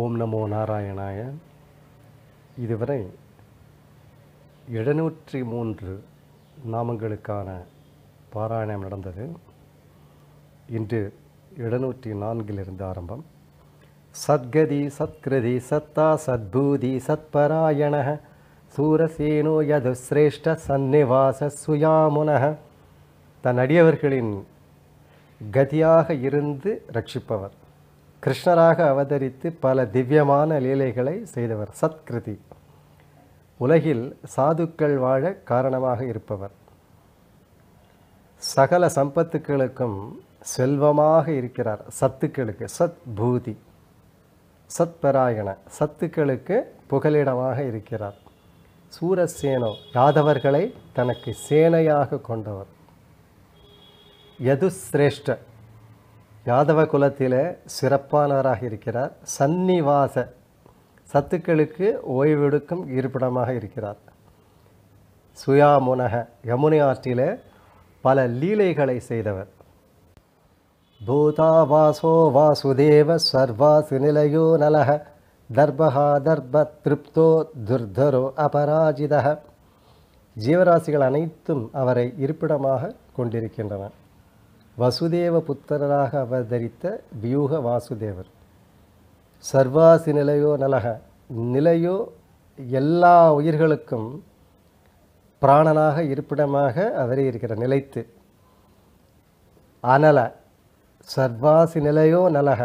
ஓம் நமோ நாராயணாய இதுவரை எழுநூற்றி மூன்று நாமங்களுக்கான பாராயணம் நடந்தது இன்று எழுநூற்றி நான்கிலிருந்து ஆரம்பம் சத்கதி சத்கிருதி சத்தா சத்பூதி சத்பராயண சூரசேனோ யது சிரேஷ்ட சந்நிவாச சுயாமுனக தன் அடியவர்களின் கதியாக இருந்து ரட்சிப்பவர் கிருஷ்ணராக அவதரித்து பல திவ்யமான லீலைகளை செய்தவர் சத்கிருதி உலகில் சாதுக்கள் வாழ காரணமாக இருப்பவர் சகல சம்பத்துக்களுக்கும் செல்வமாக இருக்கிறார் சத்துக்களுக்கு சத் பூதி சத்பராயண சத்துக்களுக்கு புகலிடமாக இருக்கிறார் சூரசேனோ யாதவர்களை தனக்கு சேனையாக கொண்டவர் சிரேஷ்ட யாதவ குலத்தில் சிறப்பானவராக இருக்கிறார் சன்னிவாச சத்துக்களுக்கு ஓய்வெடுக்கும் இருப்பிடமாக இருக்கிறார் சுயாமுனக யமுனை ஆற்றில பல லீலைகளை செய்தவர் பூதா வாசோ வாசுதேவ சர்வாசு நிலையோ நலக தர்பகா தர்ப திருப்தோ துர்தரோ அபராஜிதக ஜீவராசிகள் அனைத்தும் அவரை இருப்பிடமாக கொண்டிருக்கின்றன வசுதேவ புத்திரராக அவதரித்த வியூக வாசுதேவர் சர்வாசி நிலையோ நலக நிலையோ எல்லா உயிர்களுக்கும் பிராணனாக இருப்பிடமாக அவரே இருக்கிற நிலைத்து அனல சர்வாசி நிலையோ நலக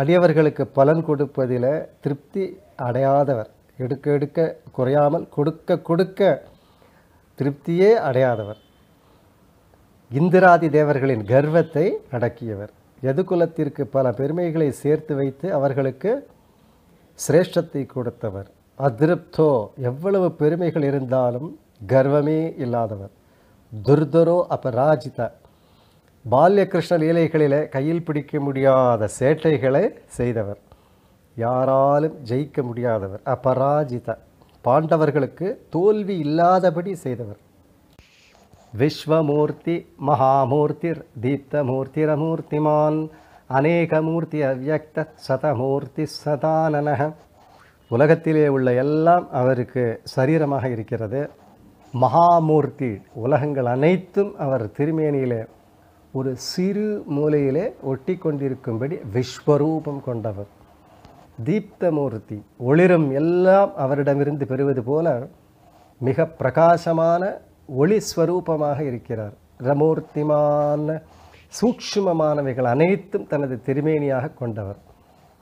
அடியவர்களுக்கு பலன் கொடுப்பதில் திருப்தி அடையாதவர் எடுக்க எடுக்க குறையாமல் கொடுக்க கொடுக்க திருப்தியே அடையாதவர் இந்திராதி தேவர்களின் கர்வத்தை அடக்கியவர் எதுகுலத்திற்கு பல பெருமைகளை சேர்த்து வைத்து அவர்களுக்கு சிரேஷ்டத்தை கொடுத்தவர் அதிருப்தோ எவ்வளவு பெருமைகள் இருந்தாலும் கர்வமே இல்லாதவர் துர்தரோ அபராஜித பால்ய கிருஷ்ண லீலைகளில் கையில் பிடிக்க முடியாத சேட்டைகளை செய்தவர் யாராலும் ஜெயிக்க முடியாதவர் அபராஜித பாண்டவர்களுக்கு தோல்வி இல்லாதபடி செய்தவர் விஸ்வமூர்த்தி மகாமூர்த்திர் தீப்தமூர்த்திரமூர்த்திமான் அநேகமூர்த்தி அவ்வக்த சதமூர்த்தி சதானனக உலகத்திலே உள்ள எல்லாம் அவருக்கு சரீரமாக இருக்கிறது மகாமூர்த்தி உலகங்கள் அனைத்தும் அவர் திருமேனியிலே ஒரு சிறு மூலையிலே ஒட்டி கொண்டிருக்கும்படி விஸ்வரூபம் கொண்டவர் தீப்தமூர்த்தி ஒளிரும் எல்லாம் அவரிடமிருந்து பெறுவது போல மிக பிரகாசமான ஒளி ஸ்வரூபமாக இருக்கிறார் ரமூர்த்திமான சூக்ஷ்மமானவைகள் அனைத்தும் தனது திருமேனியாக கொண்டவர்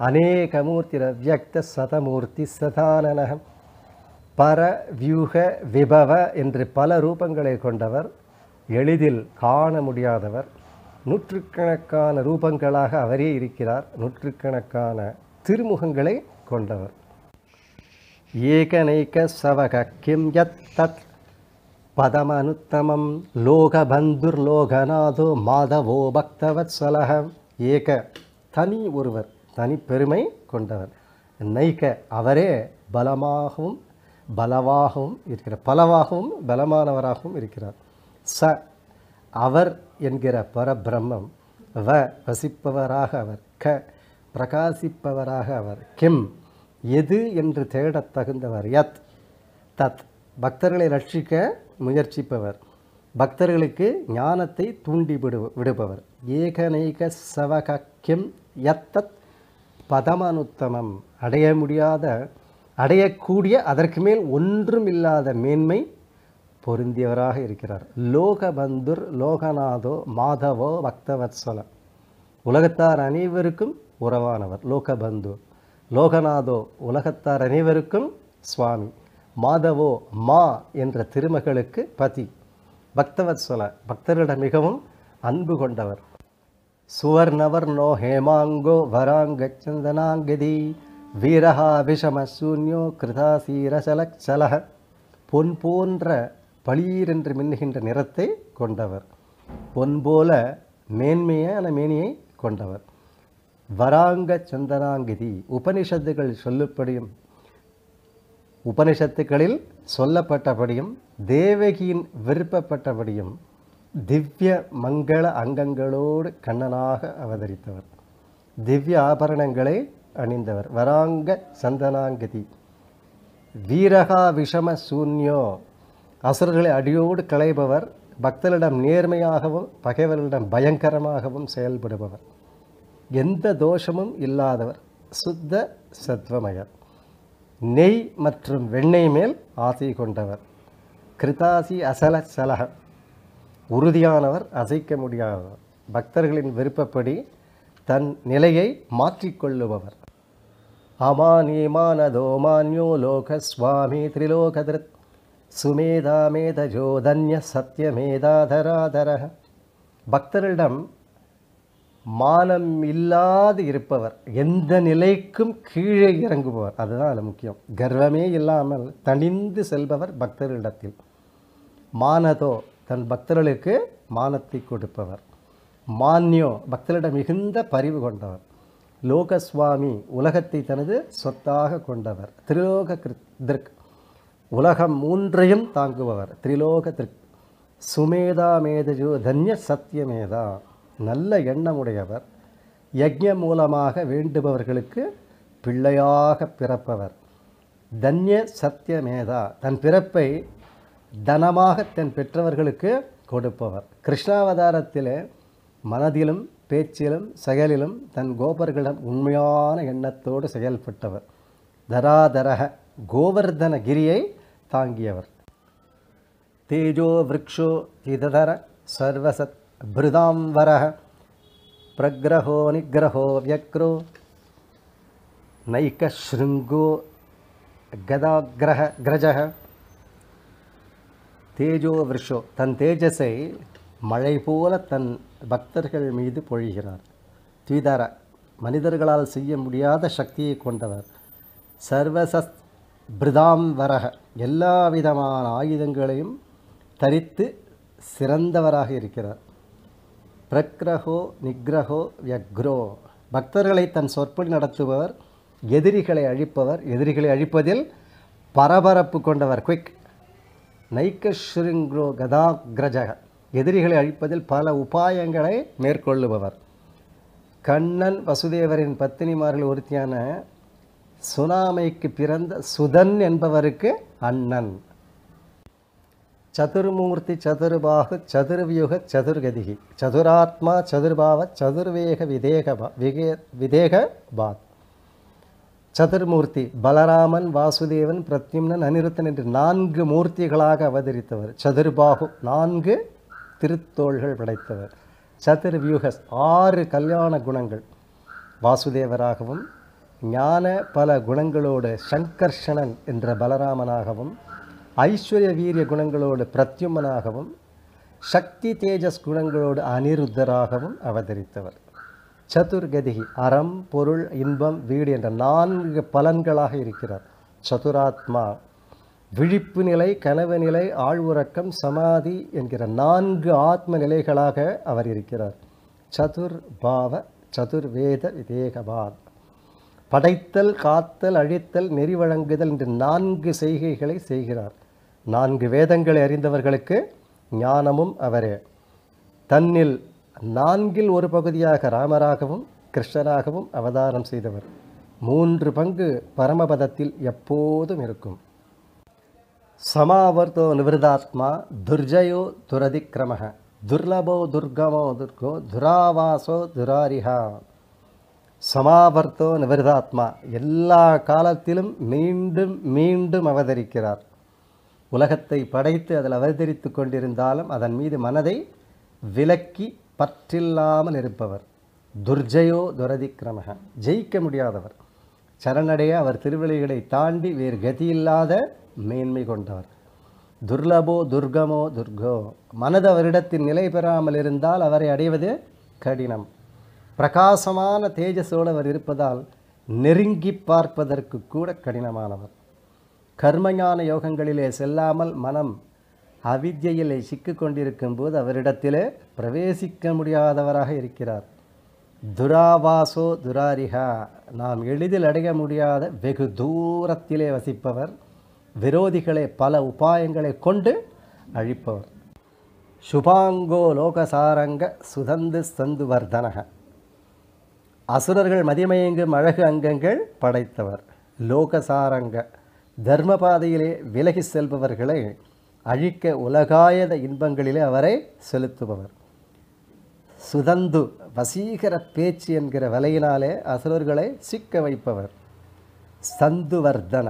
அநேக மூர்த்தி வியக்த சதமூர்த்தி சதானனகம் பர வியூக விபவ என்று பல ரூபங்களை கொண்டவர் எளிதில் காண முடியாதவர் நூற்றுக்கணக்கான ரூபங்களாக அவரே இருக்கிறார் நூற்றுக்கணக்கான திருமுகங்களை கொண்டவர் ஏகநேக சவக கிம் யத் தத் பதமனுத்தமம் லோகநாதோ மாதவோ பக்தவத்சலக ஏக தனி ஒருவர் தனி பெருமை கொண்டவர் நைக்க அவரே பலமாகவும் பலவாகவும் இருக்கிறார் பலவாகவும் பலமானவராகவும் இருக்கிறார் ச அவர் என்கிற பரபிரம்மம் வ வசிப்பவராக அவர் க பிரகாசிப்பவராக அவர் கிம் எது என்று தேடத் தகுந்தவர் யத் தத் பக்தர்களை ரட்சிக்க முயற்சிப்பவர் பக்தர்களுக்கு ஞானத்தை தூண்டி விடு விடுபவர் ஏகநேக சவகக்கியம் எத்தத் பதமனுத்தமம் அடைய முடியாத அடையக்கூடிய அதற்கு மேல் ஒன்றும் இல்லாத மேன்மை பொருந்தியவராக இருக்கிறார் லோகபந்துர் லோகநாதோ மாதவோ பக்தவத்சலம் உலகத்தார் அனைவருக்கும் உறவானவர் லோகபந்து லோகநாதோ உலகத்தார் அனைவருக்கும் சுவாமி மாதவோ மா என்ற திருமகளுக்கு பதி பக்தவத்சல பக்தர்களிடம் மிகவும் அன்பு கொண்டவர் சுவர்ணவர் நோ ஹேமாங்கோ சந்தனாங்கதி வீரஹா விஷம சூன்யோ சலக பொன் போன்ற பளீரென்று மின்னுகின்ற நிறத்தை கொண்டவர் பொன் போல மேன்மையான மேனியை கொண்டவர் வராங்க சந்தனாங்கிதி உபனிஷத்துகள் சொல்லப்படியும் உபனிஷத்துக்களில் சொல்லப்பட்டபடியும் தேவகியின் விருப்பப்பட்டபடியும் திவ்ய மங்கள அங்கங்களோடு கண்ணனாக அவதரித்தவர் திவ்ய ஆபரணங்களை அணிந்தவர் வராங்க சந்தனாங்கதி வீரகா விஷம சூன்யோ அசுரர்களை அடியோடு களைபவர் பக்தர்களிடம் நேர்மையாகவும் பகைவர்களிடம் பயங்கரமாகவும் செயல்படுபவர் எந்த தோஷமும் இல்லாதவர் சுத்த சத்வமயர் நெய் மற்றும் வெண்ணெய் மேல் ஆசை கொண்டவர் கிருதாசி அசல சலக உறுதியானவர் அசைக்க முடியாதவர் பக்தர்களின் விருப்பப்படி தன் நிலையை மாற்றிக்கொள்ளுபவர் அமானியமானதோ மான்யோ லோக சுவாமி திரிலோகதிருத் சுமேதா மேதஜோ தன்ய சத்யமேதாதராதர பக்தரிடம் மானம் இல்லாது இருப்பவர் எந்த நிலைக்கும் கீழே இறங்குபவர் அதுதான் அதில் முக்கியம் கர்வமே இல்லாமல் தனிந்து செல்பவர் பக்தர்களிடத்தில் மானதோ தன் பக்தர்களுக்கு மானத்தை கொடுப்பவர் மான்யோ பக்தர்களிடம் மிகுந்த பரிவு கொண்டவர் லோகஸ்வாமி உலகத்தை தனது சொத்தாக கொண்டவர் திரிலோக திருக் உலகம் மூன்றையும் தாங்குபவர் திரிலோக திருக் சுமேதா மேதஜோ தன்ய சத்தியமேதா நல்ல எண்ணமுடையவர் யஜ்யம் மூலமாக வேண்டுபவர்களுக்கு பிள்ளையாக பிறப்பவர் தன்ய சத்தியமேதா தன் பிறப்பை தனமாக தன் பெற்றவர்களுக்கு கொடுப்பவர் கிருஷ்ணாவதாரத்தில் மனதிலும் பேச்சிலும் செயலிலும் தன் கோபர்களிடம் உண்மையான எண்ணத்தோடு செயல்பட்டவர் தராதரக கோவர்தன கிரியை தாங்கியவர் தேஜோ விரக்ஷோ இததர சர்வசத் பிருதாம்பர பிரகிரகோ நிகிரகோ வியக்ரோ நைக்கஷ்ருங்கோ கதாகிரக கிரஜ தேஜோ விருஷோ தன் தேஜஸை மழை போல தன் பக்தர்கள் மீது பொழிகிறார் துவிதார மனிதர்களால் செய்ய முடியாத சக்தியை கொண்டவர் சர்வசஸ் பிருதாம் வரக எல்லா விதமான ஆயுதங்களையும் தரித்து சிறந்தவராக இருக்கிறார் பிரக்ரஹோ நிக்ரஹோ வியக்ரோ பக்தர்களை தன் சொற்பொழி நடத்துபவர் எதிரிகளை அழிப்பவர் எதிரிகளை அழிப்பதில் பரபரப்பு கொண்டவர் குவிக் நைக்கஸ்ருங்க்ரோ கதாகிரஜக எதிரிகளை அழிப்பதில் பல உபாயங்களை மேற்கொள்ளுபவர் கண்ணன் வசுதேவரின் பத்தினிமார்கள் ஒருத்தியான சுனாமைக்கு பிறந்த சுதன் என்பவருக்கு அண்ணன் சதுர்மூர்த்தி சதுர்பாகு சதுர்வியுக சதுர்கதிகி சதுராத்மா சதுர்பாவ சதுர்வேக விதேக விகே விதேக பாத் சதுர்மூர்த்தி பலராமன் வாசுதேவன் பிரத்யும்னன் அனிருத்தன் என்று நான்கு மூர்த்திகளாக அவதரித்தவர் சதுர்பாகு நான்கு திருத்தோள்கள் படைத்தவர் சதுர்வியூக ஆறு கல்யாண குணங்கள் வாசுதேவராகவும் ஞான பல குணங்களோடு சங்கர்ஷணன் என்ற பலராமனாகவும் ஐஸ்வர்ய வீரிய குணங்களோடு பிரத்யுமனாகவும் சக்தி தேஜஸ் குணங்களோடு அனிருத்தராகவும் அவதரித்தவர் சதுர்கதிகி அறம் பொருள் இன்பம் வீடு என்ற நான்கு பலன்களாக இருக்கிறார் சதுராத்மா விழிப்பு நிலை கனவு நிலை ஆழ்வுறக்கம் சமாதி என்கிற நான்கு ஆத்ம நிலைகளாக அவர் இருக்கிறார் சதுர் பாவ சதுர்வேத விதேகபாத் படைத்தல் காத்தல் அழித்தல் நெறி வழங்குதல் என்று நான்கு செய்கைகளை செய்கிறார் நான்கு வேதங்களை அறிந்தவர்களுக்கு ஞானமும் அவரே தன்னில் நான்கில் ஒரு பகுதியாக ராமராகவும் கிருஷ்ணராகவும் அவதாரம் செய்தவர் மூன்று பங்கு பரமபதத்தில் எப்போதும் இருக்கும் சமாவர்த்தோ நிவிருதாத்மா துர்ஜயோ துரதிக்கிரமக துர்லபோ துர்கமோ துர்கோ துராவாசோ துராரிஹா சமாவர்த்தோ நிவிருதாத்மா எல்லா காலத்திலும் மீண்டும் மீண்டும் அவதரிக்கிறார் உலகத்தை படைத்து அதில் அவதரித்து கொண்டிருந்தாலும் அதன் மீது மனதை விலக்கி பற்றில்லாமல் இருப்பவர் துர்ஜயோ துரதிக்ரமக ஜெயிக்க முடியாதவர் சரணடைய அவர் திருவிளைகளை தாண்டி வேறு கதியில்லாத மேன்மை கொண்டவர் துர்லபோ துர்கமோ துர்கோ மனது அவரிடத்தில் நிலை பெறாமல் இருந்தால் அவரை அடைவது கடினம் பிரகாசமான தேஜஸோடு அவர் இருப்பதால் நெருங்கி பார்ப்பதற்கு கூட கடினமானவர் கர்மஞான யோகங்களிலே செல்லாமல் மனம் அவித்தியிலே சிக்கிக்கொண்டிருக்கும் கொண்டிருக்கும் போது அவரிடத்திலே பிரவேசிக்க முடியாதவராக இருக்கிறார் துராவாசோ துராரிகா நாம் எளிதில் அடைய முடியாத வெகு தூரத்திலே வசிப்பவர் விரோதிகளை பல உபாயங்களை கொண்டு அழிப்பவர் சுபாங்கோ லோகசாரங்க சுதந்து சந்து வர்தனக அசுரர்கள் மதிமயங்கும் அழகு அங்கங்கள் படைத்தவர் லோகசாரங்க தர்மபாதையிலே விலகி செல்பவர்களை அழிக்க உலகாயத இன்பங்களிலே அவரை செலுத்துபவர் சுதந்து வசீகர பேச்சு என்கிற வலையினாலே அசுரர்களை சிக்க வைப்பவர் சந்துவர்தன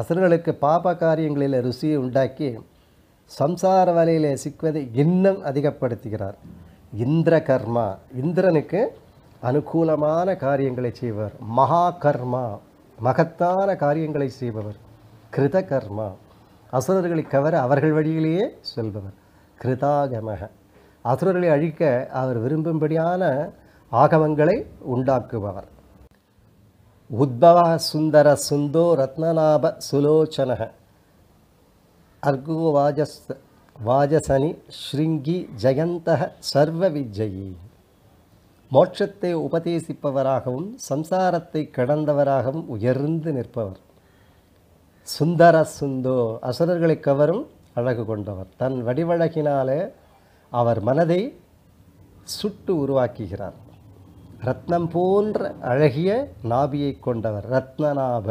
அசுரர்களுக்கு பாப காரியங்களில் ருசியை உண்டாக்கி சம்சார வலையிலே சிக்குவதை இன்னும் அதிகப்படுத்துகிறார் இந்திர கர்மா இந்திரனுக்கு அனுகூலமான காரியங்களை செய்வர் மகா கர்மா மகத்தான காரியங்களை செய்பவர் கிருத கர்மா அசுரர்களை கவர அவர்கள் வழியிலேயே செல்பவர் கிருதாகமக அசுரர்களை அழிக்க அவர் விரும்பும்படியான ஆகமங்களை உண்டாக்குபவர் உத்பவ சுந்தர சுந்தோ ரத்னநாப சுலோச்சனக அர்கோ வாஜஸ் வாஜசனி ஸ்ருங்கி ஜெயந்தக சர்வ விஜயி மோட்சத்தை உபதேசிப்பவராகவும் சம்சாரத்தை கடந்தவராகவும் உயர்ந்து நிற்பவர் சுந்தர சுந்தோ அசுரர்களை கவரும் அழகு கொண்டவர் தன் வடிவழகினாலே அவர் மனதை சுட்டு உருவாக்குகிறார் ரத்னம் போன்ற அழகிய நாபியை கொண்டவர் ரத்னநாப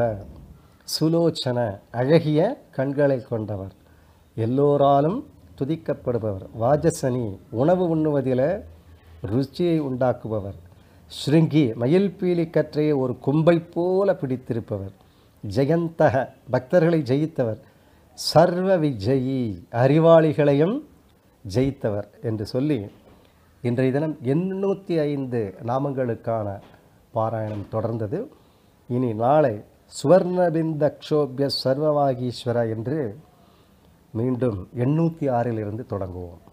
சுலோச்சன அழகிய கண்களை கொண்டவர் எல்லோராலும் துதிக்கப்படுபவர் வாஜசனி உணவு உண்ணுவதில் ருச்சியை உண்டாக்குபவர் ஸ்ருங்கி மயில் பீலி கற்றையை ஒரு கும்பை போல பிடித்திருப்பவர் ஜெயந்தக பக்தர்களை ஜெயித்தவர் சர்வ விஜயி அறிவாளிகளையும் ஜெயித்தவர் என்று சொல்லி இன்றைய தினம் எண்ணூற்றி ஐந்து நாமங்களுக்கான பாராயணம் தொடர்ந்தது இனி நாளை சுவர்ணபிந்த க்ஷோபிய சர்வவாகீஸ்வர என்று மீண்டும் எண்ணூற்றி ஆறிலிருந்து தொடங்குவோம்